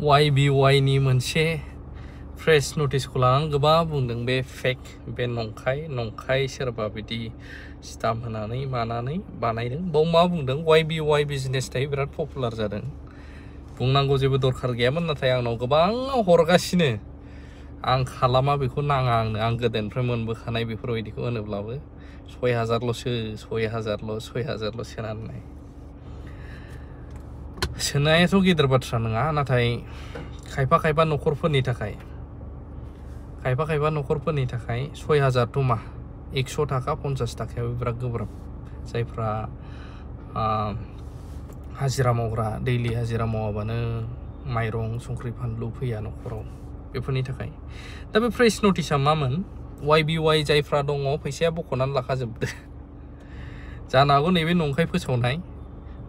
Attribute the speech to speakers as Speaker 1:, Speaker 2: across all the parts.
Speaker 1: वाइ बि वाइनि मोनसे प्रेस नटिसखौ लानानै गोबां बुंदों बे फेक बे नंखाय नंखाय सोरबा बिदि स्टाम्प होनानै मानानै बानायदों बाव मा बुंदों वाइ बि वाइ बिराद पपुलार जादों बुंनांगौ जेबो दरखार गैयामोन नाथाय आंनाव गोबां हरगासिनो आं खालामा आं गोदोनिफ्राय मोनबोखानाय सय हाजारल'सो सय हाजारल' सय हाजारल' सोनानै ชนายสุกีดรบัตรนงานาทายใครปะใครปะนกครุฟนี่ทักใครใครปะใครปะนกครุฟนี่ทักใครสวยฮาตุมาอีกสโซทักับคนจะสตักเฮวิบรักบรับใช่พระฮาจิรามอกราเดลี่ฮาจิรามอวันเนอไมรงสุนทรีพันลูพยานกครองเป็นนี้ทักใครแต่เป็นเฟรชโนติชามามัน YBY ใจพระดงงอพไปเชียบุคคลนั้นราคาจะจานาโกนี่เป็นนงใครเพื่อโชว์ไหน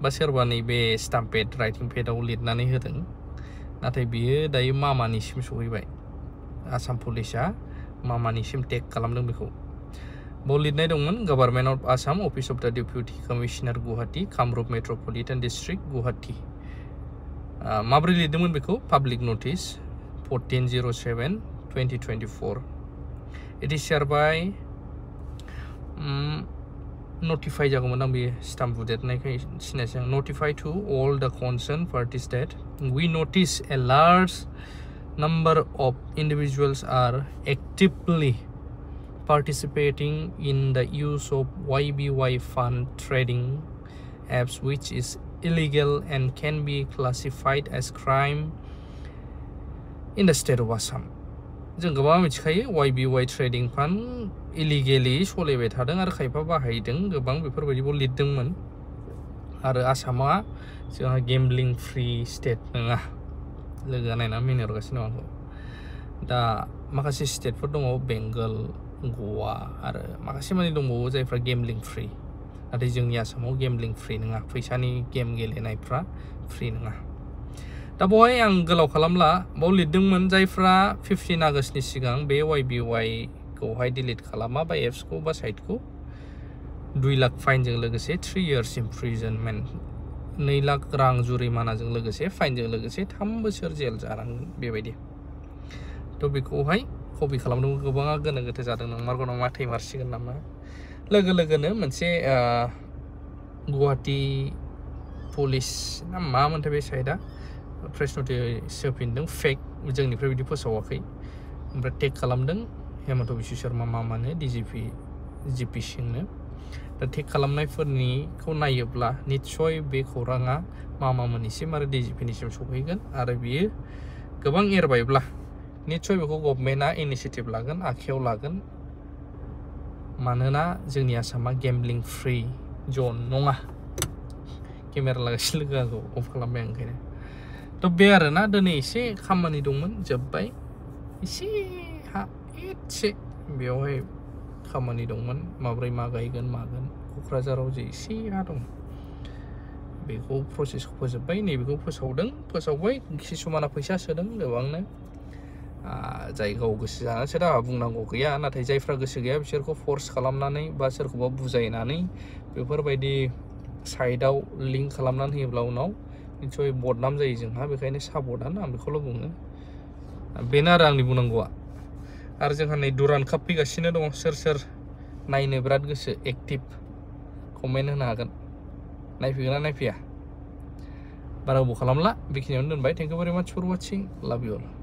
Speaker 1: बा सोरबा नैबे स्टाम्प पेड राइटिं पेडआव लिरनानै होदों नाथाय बियो दायो मामानिसिम सहैबाय आसाम पुलिसा मामानिसिम टेक खालामदों बेखौ बाव लिरनाय दंमोन government of Assam office of the deputy commissioner Guwahati Kamrup metropolitan district Guwahati माब्रै लिरदोंमोन बेखौ पाब्लिक नटिस फरटिन जिर' seven twenty twenty for it is share by notify जागौमोन आं बे स्टाम्प बुदेरनायखाय सिनायसै आं notify to all the concern number of individuals are actively participating in the use of YBY fund trading apps which is illegal and can be classified as crime in the state of Assam. jeng gaba mi chikai YBY trading fund illegally sole bai thadang ar deng bahaidang bank bepar bai bo liddang man ar asama jeng gambling free state nga lega nai na minor gasin wang da makasi state dong dongo bengal goa ar makasi mani dongo jai pra gambling free ada jeng ya samo gambling free nga paisa ni game gele nai pra free nga दा बहाय आं गोलाव खालामला बाव लिरदोंमोन जायफ्रा 15 आगस्टनि सिगां बे वाइ खौहाय वाइखौहाय डिलिट खालामा बा एप्सखौ बा साइटखौ 2 लाख फाइनजों लोगोसे 3 इयर्स इम्प्रिजनमेन्ट 2 लाख रां जुरिमानाजों लोगोसे फाइनजों लोगोसे 3 बोसोर जेल जानांगोन बेबायदि थ' बेखौहाय कपि खालामदोंमोन गोबाङा गोनो गोथो जादों नंमारगौ नामा थैमारसिगोन नामा लोगो लोगोनो मोनसे गुवाहाटी पुलिस ना मा मामोनथाय बे साइडआ fresh note seo pin deng fake ujang ni kredit poso wakai ngrek kalam deng hema to bisu sher mama mane di gp gp shing ne ta ni ko nai yop la ni choi mama mane si mare di gp ni shim shok hoi gan ara bi ke bang ir bai bla ni choi be ko gop gambling free jo nonga Kamera silga tuh, of kalau main kayaknya. तो बे आरोना दिनै एसे खामानि दंमोन जोब्बाय एसे हा एसे बेवहाय खामानि दंमोन माब्रै मा गायगोन मागोन क'क्राझाराव जे एसे हा दं बेखौ प्रसेसखौ फोजोब्बाय नैबेखौ फोसावदों फोसावबाय किसुमाना फैसा सोदों गोबांनो जाय गोसो जानानै सोदा बुंनांगौ गैया नाथाय जायफ्रा गोसो गैया बिसोरखौ फर्स खालामनानै बा सोरखौबा बुजायनानै बेफोरबायदि साइटआव लिंक खालामनानै होयोब्ला उनाव निश्चय बदनाम नाम जोंहा बेखायनो साबधान आं बेखौल' बुङो बेनो आरो आंनि बुंनांगौआ आरो जोंहा नै दुरान काप फैगासिनो दङ सोर सोर नायनो बिराद गोसो एक्टिभ कमेन्ट होनो हागोन नायफैगोन ना बारा गोबाव खालामला बेखिनियावनो दोनबाय थेंक इउ माच फर वाचिं लाभ इउ